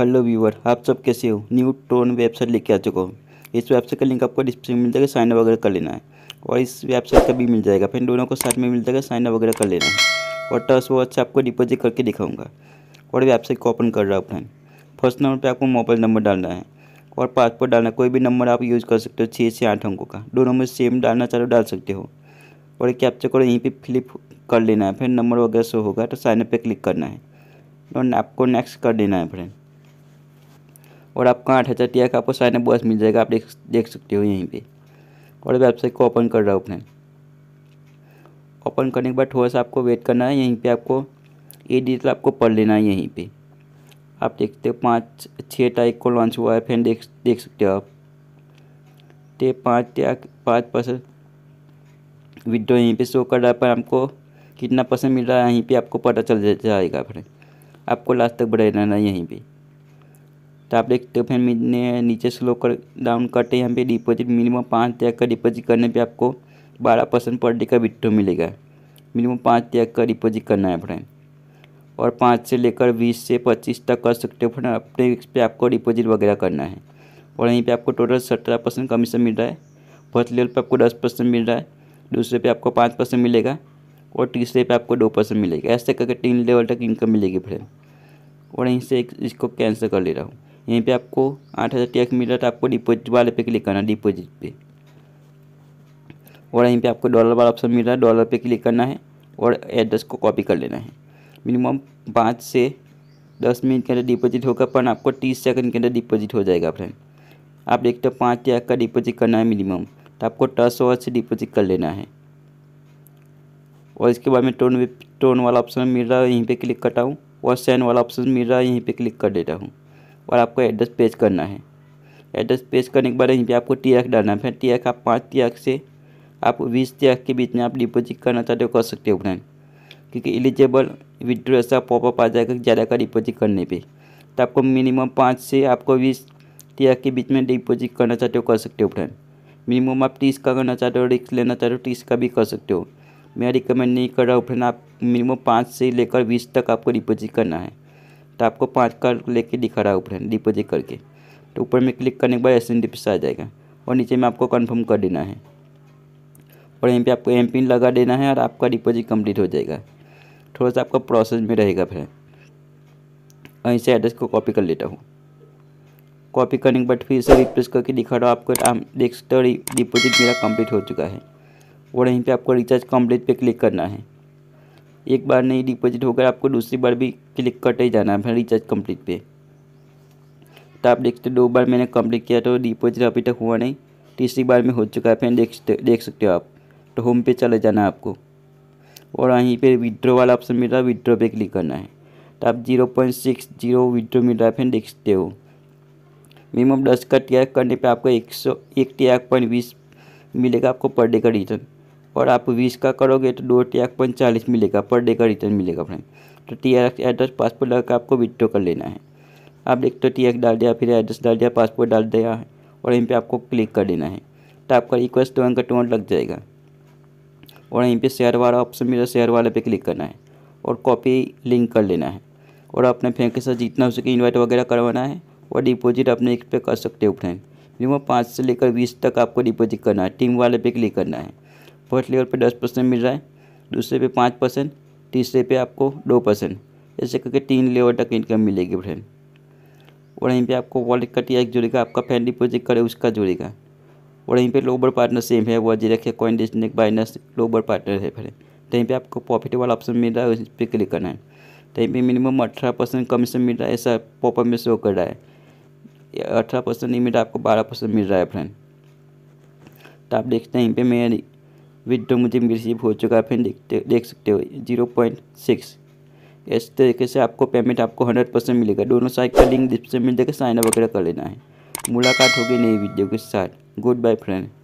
hello viewer आप सब कैसे हो न्यू टोन वेबसाइट लेके आ चुका हूँ इस वेबसाइट का लिंक आपको डिस्प्ले में मिल जाएगा साइन वगैरह कर लेना है और इस वेबसाइट का भी मिल जाएगा फिर दोनों को साथ में मिल जाएगा साइन वगैरह कर लेना है और टर्स वॉच आपको डिपोजिट करके दिखाऊंगा और वेबसाइट को ओपन कर रहा हूँ फर्स्ट नंबर पर आपको मोबाइल नंबर डालना है और पासपोर्ट डालना कोई भी नंबर आप यूज़ कर सकते हो छः से आठ अंकों का दोनों में सेम डालना चाहो तो डाल सकते हो और कैप्चर कोड यहीं पर फ्लिप कर लेना है फिर नंबर वगैरह शो होगा तो साइनअप पर क्लिक करना है और आपको नेक्स्ट कर देना है फ्रेंड और आपका आठ हज़ार टी आपको साइन बस मिल जाएगा आप देख देख सकते हो यहीं पे और वेबसाइट को ओपन कर रहा हूँ अपने ओपन करने के बाद थोड़ा सा आपको वेट करना है यहीं पे आपको ये डिटेल आपको पढ़ लेना है यहीं पे आप देखते हो पाँच छः तारीख को लॉन्च हुआ है फिर देख देख सकते हो आप ते तो पाँच या पाँच परसेंट विड्रो यहीं पर शो कर रहा है पर आपको कितना परसेंट मिल रहा है यहीं पर आपको पता चल जाएगा फिर आपको लास्ट तक बढ़ा रहना है यहीं पर तो आप देख सकते हो फिर मैंने नीचे स्लो कर डाउन करते यहाँ पे डिपॉजिट मिनिमम पाँच त्याग का डिपॉजिट करने पे आपको बारह परसेंट पर डे का विट्रो मिलेगा मिनिमम पाँच त्याग का डिपॉजिट करना है फ्रेंड और पाँच से लेकर बीस से पच्चीस तक कर सकते हो फ्रेंड अपने पे आपको डिपॉजिट वगैरह करना है और यहीं पर आपको टोटल सत्रह परसेंट कमीशन मिल रहा है फर्स्ट लेवल पर आपको दस परसेंट मिल रहा है दूसरे पे आपको पाँच परसेंट मिलेगा और तीसरे पे आपको दो परसेंट मिलेगा ऐसे करके तीन लेवल तक इनकम मिलेगी फ्रेंड और यहीं से इसको कैंसिल कर ले रहा हूँ यहीं पे आपको आठ हज़ार टैक्स मिल रहा था तो आपको डिपोजिट वाले पे क्लिक करना डिपोजिट पे और यहीं पे आपको डॉलर वाला ऑप्शन मिल रहा है डॉलर पे क्लिक करना है और एड्रेस को कॉपी कर लेना है मिनिमम पाँच से दस मिनट के अंदर डिपोजिट होगा पर आपको तीस सेकंड के अंदर डिपोजिट हो जाएगा फ्रेंड आप देखते हो पाँच टैक का डिपोजिट करना है मिनिमम तो आपको टस ओवर से डिपोजिट कर लेना है और इसके बाद में टोन टोन वाला ऑप्शन मिल रहा है यहीं पे क्लिक करता हूँ और सेंड वाला ऑप्शन मिल रहा है यहीं पे क्लिक कर देता हूँ और आपको एड्रेस पेज करना है एड्रेस पेज करने के बाद यहीं पे आपको टीएक डालना है फिर टीएक आप पाँच टीएक से आप बीस टीएक के बीच में आप डिपोज़िट करना चाहते हो कर सकते हो फ्रेंड क्योंकि एलिजिबल विड्रो ऐसा पॉपअप आ जाएगा ज़्यादा का डिपोजिट करने पर तो आपको मिनिमम पाँच से आपको बीस टीएक के बीच में डिपोजिट करना चाहते हो कर सकते हो फ्रेंड मिनिमम आप तीस का करना चाहते हो रिस्क लेना चाहते हो तीस का भी कर सकते हो मैं रिकमेंड नहीं कर रहा हूँ फ्रेंड आप मिनिमम पाँच से लेकर बीस तक आपको डिपोज़िट करना है तो आपको पाँच का लेके दिखा रहा है ऊपर डिपोजिट करके तो ऊपर में क्लिक करने के बाद एस एन आ जाएगा और नीचे में आपको कन्फर्म कर देना है और यहीं पर आपको एम पिन लगा देना है और आपका डिपोजिट कम्प्लीट हो जाएगा थोड़ा सा आपका प्रोसेस में रहेगा फिर वहीं से एड्रेस को कॉपी कर लेता हूँ कॉपी करने के बाद फिर से रिप्लेस करके दिखा रहा हूँ आपको देख सकते हो डिपोजिट मेरा कंप्लीट हो चुका है और यहीं पे आपको रिचार्ज कंप्लीट पे क्लिक करना है एक बार नहीं डिपॉजिट होकर आपको दूसरी बार भी क्लिक करते ही जाना है फिर रिचार्ज कंप्लीट पे तो आप देख सकते हो दो बार मैंने कंप्लीट किया तो डिपोजिट अभी तक हुआ नहीं तीसरी बार में हो चुका है फिर देख सकते देख सकते हो आप तो होम पे चले जाना है आपको और यहीं पर विड्रो वाला ऑप्शन मिल रहा है विड्रो पे क्लिक करना है तो आप zero point six zero withdraw मिल रहा है फिर देख सकते हो मिनिमम दस का टी करने पे आपको एक सौ एक टी पॉइंट बीस मिलेगा आपको पर डे का रिटर्न और आप बीस का करोगे तो दो टी पॉइंट चालीस मिलेगा पर डे का रिटर्न मिलेगा फ्रेंड तो टी एड्रेस पासपोर्ट लगा आपको विड्रो कर लेना है आप देखते हो टी डाल दिया फिर एड्रेस डाल दिया पासपोर्ट डाल दिया है और यहीं पे आपको क्लिक कर देना है तो आपका रिक्वेस्ट तो टू का टू लग जाएगा और यहीं पे शेयर वाला ऑप्शन मिला शेयर वाले पे क्लिक करना है और कॉपी लिंक कर लेना है और अपने फ्रेंड के साथ जितना हो सके इन्वाइट वगैरह करवाना है और डिपॉजिट अपने एक पे कर सकते हो फ्रेंड मिनिमम पाँच से लेकर बीस तक आपको डिपॉजिट करना है टीम वाले पे क्लिक करना है फर्स्ट लेवल पे दस परसेंट मिल रहा है दूसरे पे पाँच परसेंट तीसरे पे आपको दो परसेंट ऐसे करके तीन लेवल तक इनकम मिलेगी फ्रेंड और यहीं पे आपको वॉलेट कट या एक जुड़ेगा आपका फैन डिपोजिट करे उसका जुड़ेगा और यहीं पे लोबर पार्टनर सेम है वो जी रखे कॉइन डेस्टिनिक बाइनस लोबर पार्टनर है फ्रेंड कहीं पर आपको प्रॉफिट वाला ऑप्शन मिल रहा है उस पर क्लिक करना है कहीं पर मिनिमम अठारह परसेंट कमीशन मिल रहा है ऐसा पॉपअप में शो कर रहा है अठारह परसेंट नहीं मिल रहा आपको बारह परसेंट मिल रहा है फ्रेंड तो आप देखते हैं यहीं पे मैं विड्रो मुझे रिसीव हो चुका है फिर देखते देख सकते हो जीरो पॉइंट सिक्स इस तरीके से आपको पेमेंट आपको हंड्रेड परसेंट मिलेगा दोनों साइड का लिंक डिस्क्रिप्शन में देखकर साइन अप वगैरह कर लेना है मुलाकात होगी नई वीडियो के साथ गुड बाय फ्रेंड